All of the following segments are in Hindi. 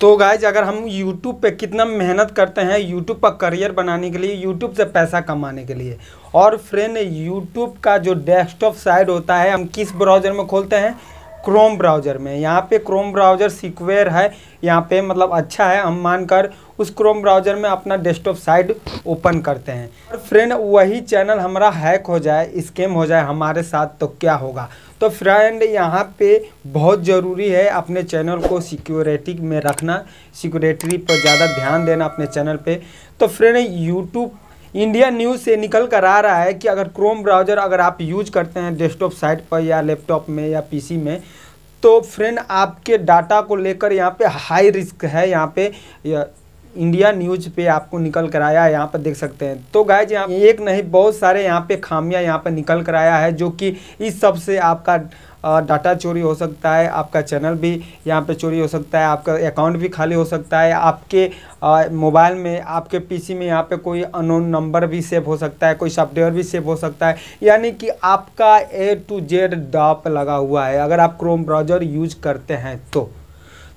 तो गाइज अगर हम YouTube पे कितना मेहनत करते हैं YouTube पर करियर बनाने के लिए YouTube से पैसा कमाने के लिए और फ्रेंड YouTube का जो डेस्कटॉप साइड होता है हम किस ब्राउज़र में खोलते हैं क्रोम ब्राउज़र में यहाँ पे क्रोम ब्राउज़र सिक्वेयर है यहाँ पे मतलब अच्छा है हम मानकर उस क्रोम ब्राउज़र में अपना डेस्कटॉप साइड ओपन करते हैं और फ्रेंड वही चैनल हमारा हैक हो जाए स्केम हो जाए हमारे साथ तो क्या होगा तो फ्रेंड यहाँ पे बहुत ज़रूरी है अपने चैनल को सिक्योरिटी में रखना सिक्योरिटी पर ज़्यादा ध्यान देना अपने चैनल पे तो फ्रेंड यूट्यूब इंडिया न्यूज़ से निकल कर आ रहा है कि अगर क्रोम ब्राउज़र अगर आप यूज करते हैं डेस्कटॉप साइट पर या लैपटॉप में या पी में तो फ्रेंड आपके डाटा को लेकर यहाँ पर हाई रिस्क है यहाँ पे इंडिया न्यूज पे आपको निकल कर आया है यहाँ पर देख सकते हैं तो गाय जी एक नहीं बहुत सारे यहाँ पे खामियाँ यहाँ पर निकल कर आया है जो कि इस सब से आपका डाटा चोरी हो सकता है आपका चैनल भी यहाँ पे चोरी हो सकता है आपका अकाउंट भी खाली हो सकता है आपके मोबाइल में आपके पीसी में यहाँ पे कोई अनोन नंबर भी सेव हो सकता है कोई सॉफ्टवेयर भी सेव हो सकता है यानी कि आपका ए टू जेड डॉप लगा हुआ है अगर आप क्रोम ब्राउजर यूज करते हैं तो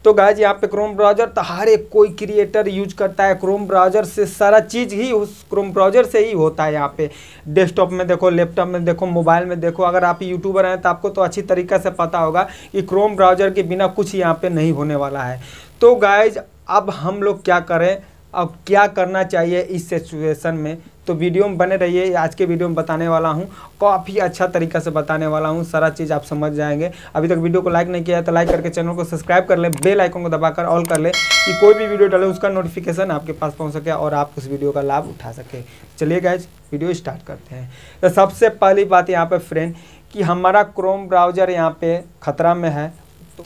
तो गाइज यहाँ पे क्रोम ब्राउजर तो हर एक कोई क्रिएटर यूज करता है क्रोम ब्राउजर से सारा चीज़ ही उस क्रोम ब्राउजर से ही होता है यहाँ पे डेस्कटॉप में देखो लैपटॉप में देखो मोबाइल में देखो अगर आप यूट्यूबर हैं तो आपको तो अच्छी तरीके से पता होगा कि क्रोम ब्राउजर के बिना कुछ यहाँ पर नहीं होने वाला है तो गाइज अब हम लोग क्या करें अब क्या करना चाहिए इस सिचुएसन में तो वीडियो में बने रहिए आज के वीडियो में बताने वाला हूँ काफ़ी अच्छा तरीका से बताने वाला हूँ सारा चीज़ आप समझ जाएंगे अभी तक वीडियो को लाइक नहीं किया है तो लाइक करके चैनल को सब्सक्राइब कर ले बेल आइकन को दबाकर ऑल कर ले कि कोई भी वीडियो डाले उसका नोटिफिकेशन आपके पास पहुँच सके और आप उस वीडियो का लाभ उठा सके चलिए गाइज वीडियो स्टार्ट करते हैं तो सबसे पहली बात यहाँ पर फ्रेंड कि हमारा क्रोम ब्राउज़र यहाँ पे ख़तरा में है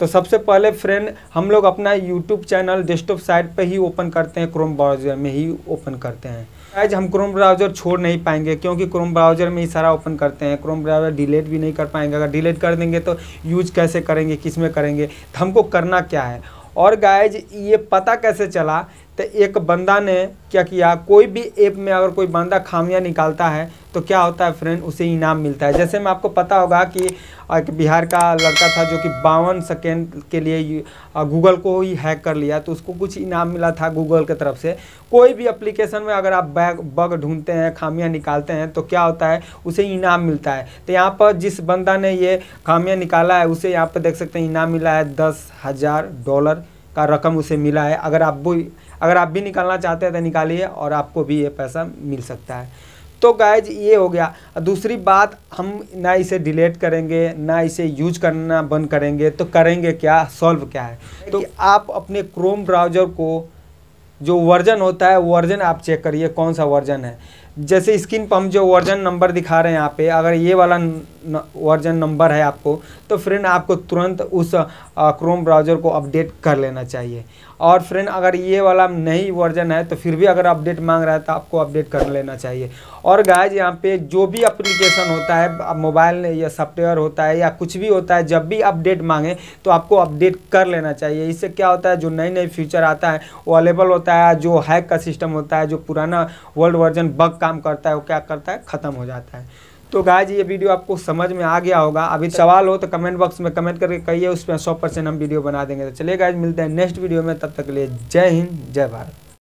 तो सबसे पहले फ्रेंड हम लोग अपना यूट्यूब चैनल डेस्कटॉप साइट पे ही ओपन करते हैं क्रोम ब्राउज़र में ही ओपन करते हैं आज हम क्रोम ब्राउजर छोड़ नहीं पाएंगे क्योंकि क्रोम ब्राउजर में ही सारा ओपन करते हैं क्रोम ब्राउजर डिलीट भी नहीं कर पाएंगे अगर डिलीट कर देंगे तो यूज कैसे करेंगे किस में करेंगे तो हमको करना क्या है और गाइज ये पता कैसे चला तो एक बंदा ने क्या किया कोई भी ऐप में अगर कोई बंदा खामियां निकालता है तो क्या होता है फ्रेंड उसे इनाम मिलता है जैसे मैं आपको पता होगा कि एक बिहार का लड़का था जो कि बावन सेकेंड के लिए गूगल को ही हैक कर लिया तो उसको कुछ इनाम मिला था गूगल की तरफ से कोई भी एप्लीकेशन में अगर आप बैग बग ढूंढते हैं खामियां निकालते हैं तो क्या होता है उसे इनाम मिलता है तो यहाँ पर जिस बंदा ने ये खामियाँ निकाला है उसे यहाँ पर देख सकते हैं इनाम मिला है दस हज़ार डॉलर का रकम उसे मिला है अगर आप भी अगर आप भी निकालना चाहते हैं तो निकालिए और आपको भी ये पैसा मिल सकता है तो गायज ये हो गया दूसरी बात हम ना इसे डिलीट करेंगे ना इसे यूज करना बंद करेंगे तो करेंगे क्या सॉल्व क्या है तो आप अपने क्रोम ब्राउज़र को जो वर्जन होता है वर्जन आप चेक करिए कौन सा वर्जन है जैसे स्किन पम्प जो वर्जन नंबर दिखा रहे हैं यहाँ पे अगर ये वाला वर्जन नंबर है आपको तो फ्रेंड आपको तुरंत उस क्रोम ब्राउज़र को अपडेट कर लेना चाहिए और फ्रेंड अगर ये वाला नहीं वर्जन है तो फिर भी अगर अपडेट मांग रहा है तो आपको अपडेट कर लेना चाहिए और गाइज यहाँ पे जो भी अप्लीकेशन होता है मोबाइल या सॉफ्टवेयर होता है या कुछ भी होता है जब भी अपडेट मांगे तो आपको अपडेट कर लेना चाहिए इससे क्या होता है जो नई नई फीचर आता है वो अवेलेबल होता है जो हैक का सिस्टम होता है जो पुराना वर्ल्ड वर्जन बग काम करता है वो क्या करता है ख़त्म हो जाता है तो गाय जी ये वीडियो आपको समझ में आ गया होगा अभी सवाल हो तो कमेंट बॉक्स में कमेंट करके कहिए पर सौ परसेंट हम वीडियो बना देंगे तो चलिए गाय मिलते हैं नेक्स्ट वीडियो में तब तक के लिए जय हिंद जय भारत